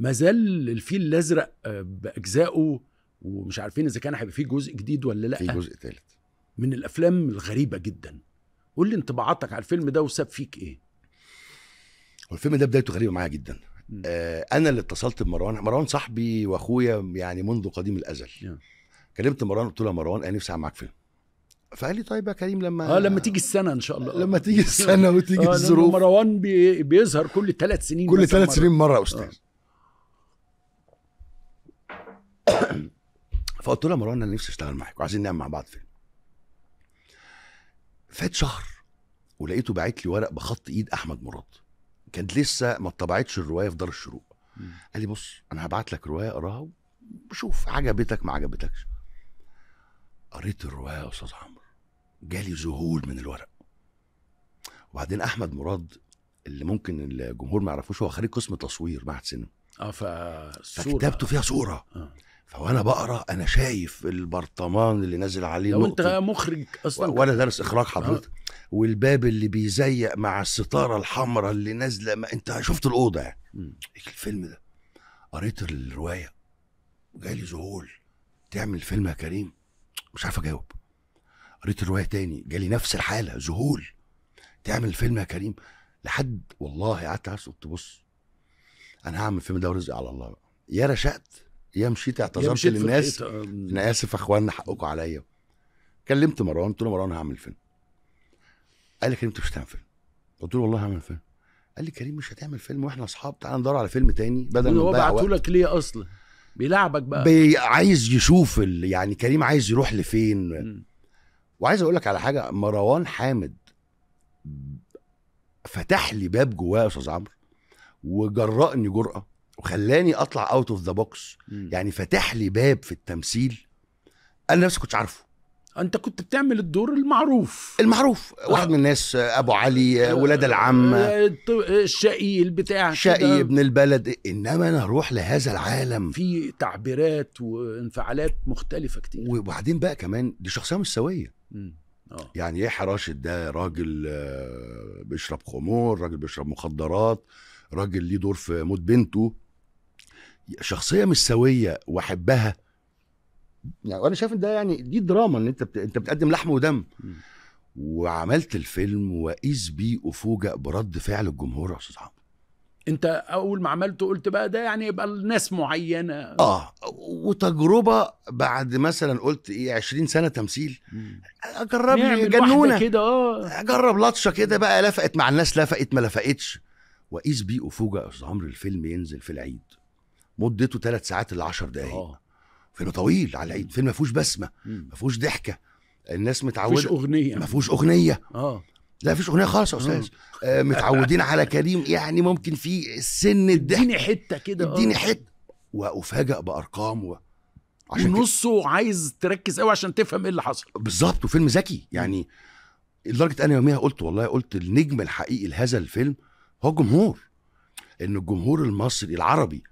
ما زال الفيل الازرق آه، باجزائه ومش عارفين اذا كان هيبقى فيه جزء جديد ولا لا في جزء ثالث من الافلام الغريبه جدا قول لي انطباعاتك على الفيلم ده وساب فيك ايه والفيلم ده بدايته غريبه معايا جدا آه انا اللي اتصلت بمروان مروان صاحبي واخويا يعني منذ قديم الازل يعني. كلمت مروان قلت له يا مروان انا نفسي اعمل معاك فيلم فقال لي طيب يا كريم لما اه لما تيجي السنه ان شاء الله لما تيجي السنه وتيجي آه الظروف مروان بي... بيظهر كل ثلاث سنين كل ثلاث سنين مره يا آه. استاذ آه. فقلت لها مروان انا نفسي اشتغل معاك وعايزين نعمل مع بعض فيلم فات شهر ولقيته باعت لي ورق بخط ايد احمد مراد كانت لسه ما اتطبعتش الروايه في دار الشروق قال لي بص انا هبعت لك روايه اقراها وشوف عجبتك ما عجبتكش قريت الروايه يا استاذ عمرو جالي ذهول من الورق وبعدين احمد مراد اللي ممكن الجمهور ما يعرفوش هو خريج قسم تصوير معهد سينما اه فكتابته فيها صوره آه. فوانا بقرا انا شايف البرطمان اللي نازل عليه لو انت مخرج اصلا ولا دارس اخراج حضرتك آه. والباب اللي بيزيق مع الستاره الحمراء اللي نازله ما انت شفت الاوضه يعني الفيلم ده قريت الروايه جالي ذهول تعمل فيلم يا كريم مش عارف اجاوب قريت الروايه تاني جالي نفس الحاله ذهول تعمل فيلم يا كريم لحد والله قعدت عارف قلت بص انا هعمل فيلم ده ورزق على الله يا رشقت يا مشيت اعتذرت مشيت للناس آه. انا اسف يا اخوانا حقكم عليا كلمت مروان قلت له مروان هعمل فيلم قال لي كريم انت مش هتعمل فيلم قلت له والله هعمل فيلم قال لي كريم مش هتعمل فيلم واحنا اصحاب تعالى ندور على فيلم تاني بدل ما هو بعته لك ليه اصلا بيلعبك بقى بي عايز يشوف ال... يعني كريم عايز يروح لفين م. وعايز اقول لك على حاجه مروان حامد فتح لي باب جواه يا استاذ عمرو وجرأني جرأه وخلاني اطلع اوت اوف ذا بوكس يعني فتح لي باب في التمثيل انا نفسي كنتش عارفه انت كنت بتعمل الدور المعروف المعروف واحد من الناس ابو علي ولاد العم آه، الشقي البتاع شقي ابن البلد انما انا اروح لهذا العالم في تعبيرات وانفعالات مختلفه كتير وبعدين بقى كمان دي شخصيه مش سويه أوه. يعني ايه راشد ده راجل آه، بيشرب خمور راجل بيشرب مخدرات راجل ليه دور في موت بنته شخصيه مش سويه واحبها يعني وانا شايف ان ده يعني دي دراما ان انت بت... انت بتقدم لحم ودم م. وعملت الفيلم واقيس بيه افوجئ برد فعل الجمهور يا استاذ عمرو انت اول ما عملته قلت بقى ده يعني يبقى الناس معينه اه وتجربه بعد مثلا قلت ايه 20 سنه تمثيل اجرب لي جنونه كده اه اجرب لطشه كده بقى لفقت مع الناس لفقت ما لفقتش واقيس بيه افوجئ يا استاذ عمرو الفيلم ينزل في العيد مدته ثلاث ساعات ل 10 دقائق اه فيلم طويل على العيد فيلم ما فيهوش بسمه ما فيهوش ضحكه الناس متعوده ما اغنيه ما فيهوش اغنيه اه لا مفيش اغنيه خالص يا آه. استاذ آه متعودين على كريم يعني ممكن في سن الضحك اديني حته كده اديني آه. حته وافاجئ بارقام و... عشان نصه عايز تركز قوي عشان تفهم ايه اللي حصل بالظبط وفيلم ذكي يعني لدرجه انا يوميها قلت والله قلت النجم الحقيقي لهذا الفيلم هو الجمهور ان الجمهور المصري العربي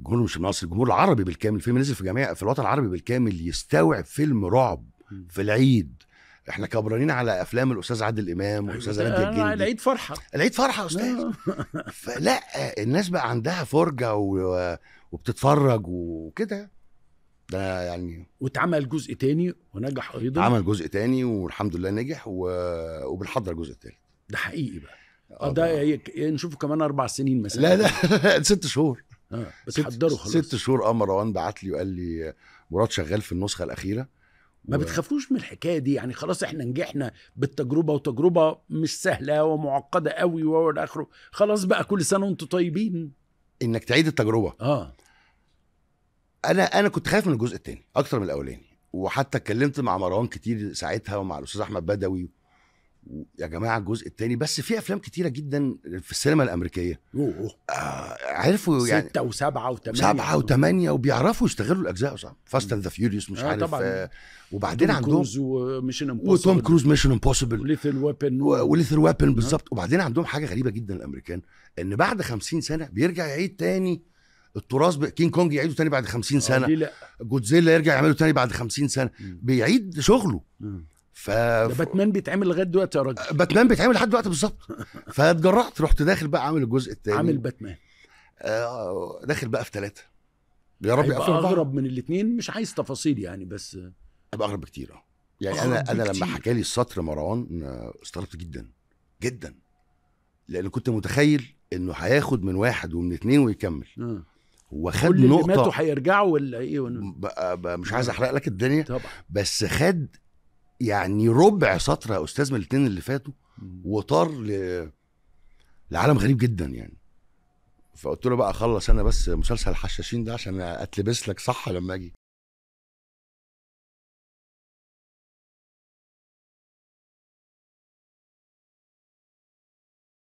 الجمهور مش المصري الجمهور العربي بالكامل الفيلم نزل في جميع في الوطن العربي بالكامل يستوعب فيلم رعب في العيد احنا كبرانين على افلام الاستاذ عادل امام والاستاذ أيوة، نادي الجندي العيد فرحه العيد فرحه يا استاذ آه. فلا الناس بقى عندها فرجه و... وبتتفرج وكده ده يعني واتعمل جزء تاني ونجح ايضا عمل جزء تاني والحمد لله نجح و... وبنحضر الجزء التالت ده حقيقي بقى اه ده نشوفه كمان اربع سنين مثلا لا لا ست شهور اه بتحضره خلاص ست شهور قام روان بعت لي وقال لي مراد شغال في النسخه الاخيره ما و... بتخافوش من الحكايه دي يعني خلاص احنا نجحنا بالتجربه وتجربه مش سهله ومعقده قوي والى اخره خلاص بقى كل سنه وانتم طيبين انك تعيد التجربه اه انا انا كنت خايف من الجزء الثاني اكتر من الاولاني وحتى اتكلمت مع مروان كتير ساعتها ومع الاستاذ احمد بدوي يا جماعه الجزء الثاني بس في افلام كتيره جدا في السينما الامريكيه اوه آه عرفوا يعني ستة وسبعة وثمانية سبعة وثمانية وبيعرفوا يستغلوا الاجزاء صح فاست اند ذا فيوريوس مش آه عارف طبعا. آه وبعدين عندهم كروز وميشن امبوسيبل وتوم كروز ميشن امبوسيبل وليثل ويبن وليثل ويبن بالظبط وبعدين عندهم حاجه غريبه جدا الامريكان ان بعد 50 سنه بيرجع يعيد تاني التراث ب... كينج كونج يعيده تاني بعد 50 آه، سنه جودزيلا يرجع يعمله تاني بعد 50 سنه بيعيد شغله م. ف باتمان بيتعمل لغايه دلوقتي يا راجل باتمان بيتعمل لحد دلوقتي بالظبط فاتجرأت رحت داخل بقى عامل الجزء الثاني عامل باتمان آه داخل بقى في ثلاثه يا رب يبقى اغرب من الاثنين مش عايز تفاصيل يعني بس هيبقى اغرب بكتير اه يعني انا بكتير. انا لما حكى لي السطر مروان استغربت جدا جدا لان كنت متخيل انه هياخد من واحد ومن اثنين ويكمل آه. هو خد كل نقطه اللي ماتوا هيرجعوا ولا ايه ولا مش آه. عايز احرق لك الدنيا طبعا. بس خد يعني ربع سطر يا استاذ من الاثنين اللي فاتوا وطار ل... لعالم غريب جدا يعني فقلت له بقى خلص انا بس مسلسل الحشاشين ده عشان اتلبس لك صح لما اجي